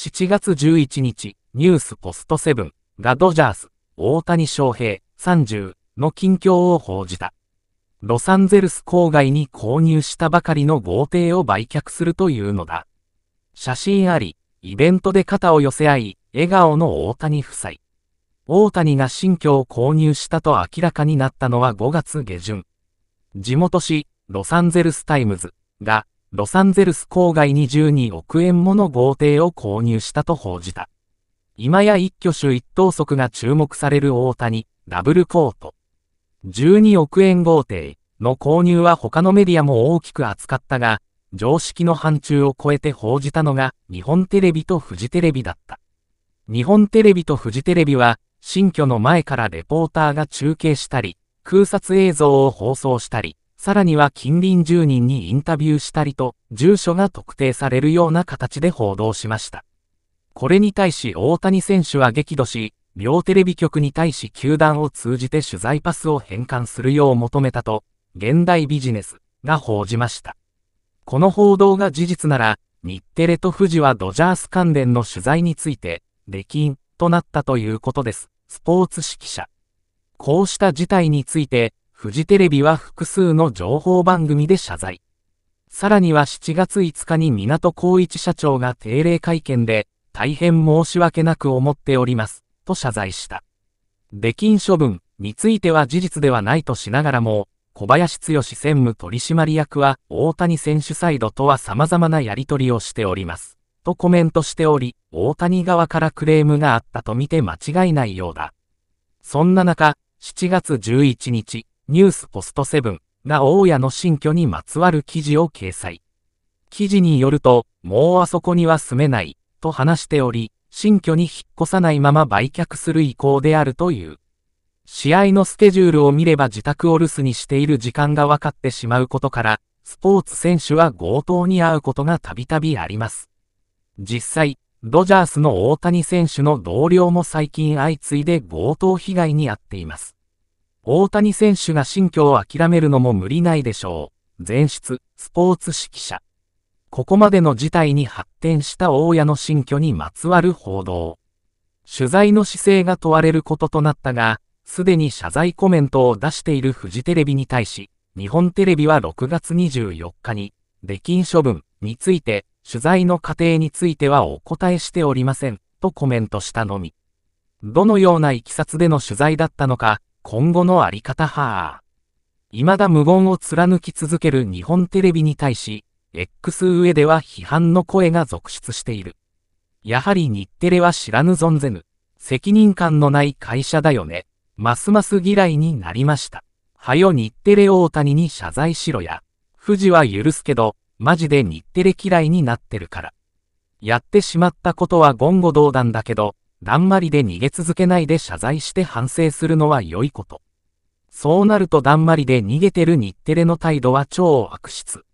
7月11日、ニュースポストセブンがドジャース、大谷翔平30の近況を報じた。ロサンゼルス郊外に購入したばかりの豪邸を売却するというのだ。写真あり、イベントで肩を寄せ合い、笑顔の大谷夫妻。大谷が新居を購入したと明らかになったのは5月下旬。地元紙、ロサンゼルスタイムズが、ロサンゼルス郊外に12億円もの豪邸を購入したと報じた。今や一挙手一投足が注目される大谷、ダブルコート。12億円豪邸の購入は他のメディアも大きく扱ったが、常識の範疇を超えて報じたのが日本テレビとフジテレビだった。日本テレビとフジテレビは、新居の前からレポーターが中継したり、空撮映像を放送したり、さらには近隣住人にインタビューしたりと、住所が特定されるような形で報道しました。これに対し大谷選手は激怒し、両テレビ局に対し球団を通じて取材パスを返還するよう求めたと、現代ビジネスが報じました。この報道が事実なら、日テレと富士はドジャース関連の取材について、出禁となったということです。スポーツ指揮者。こうした事態について、フジテレビは複数の情報番組で謝罪。さらには7月5日に港光一社長が定例会見で、大変申し訳なく思っております、と謝罪した。出禁処分については事実ではないとしながらも、小林剛専務取締役は大谷選手サイドとは様々なやり取りをしております。とコメントしており、大谷側からクレームがあったとみて間違いないようだ。そんな中、7月11日、ニュースポストセブンが大家の新居にまつわる記事を掲載。記事によると、もうあそこには住めない、と話しており、新居に引っ越さないまま売却する意向であるという。試合のスケジュールを見れば自宅を留守にしている時間が分かってしまうことから、スポーツ選手は強盗に遭うことがたびたびあります。実際、ドジャースの大谷選手の同僚も最近相次いで強盗被害に遭っています。大谷選手が新居を諦めるのも無理ないでしょう。前室、スポーツ指揮者。ここまでの事態に発展した大家の新居にまつわる報道。取材の姿勢が問われることとなったが、すでに謝罪コメントを出しているフジテレビに対し、日本テレビは6月24日に、出禁処分について、取材の過程についてはお答えしておりません、とコメントしたのみ。どのようないきさつでの取材だったのか、今後のあり方は、未だ無言を貫き続ける日本テレビに対し、X 上では批判の声が続出している。やはり日テレは知らぬ存ぜぬ、責任感のない会社だよね。ますます嫌いになりました。はよ日テレ大谷に謝罪しろや。富士は許すけど、マジで日テレ嫌いになってるから。やってしまったことは言語道断だけど、だんまりで逃げ続けないで謝罪して反省するのは良いこと。そうなるとだんまりで逃げてる日テレの態度は超悪質。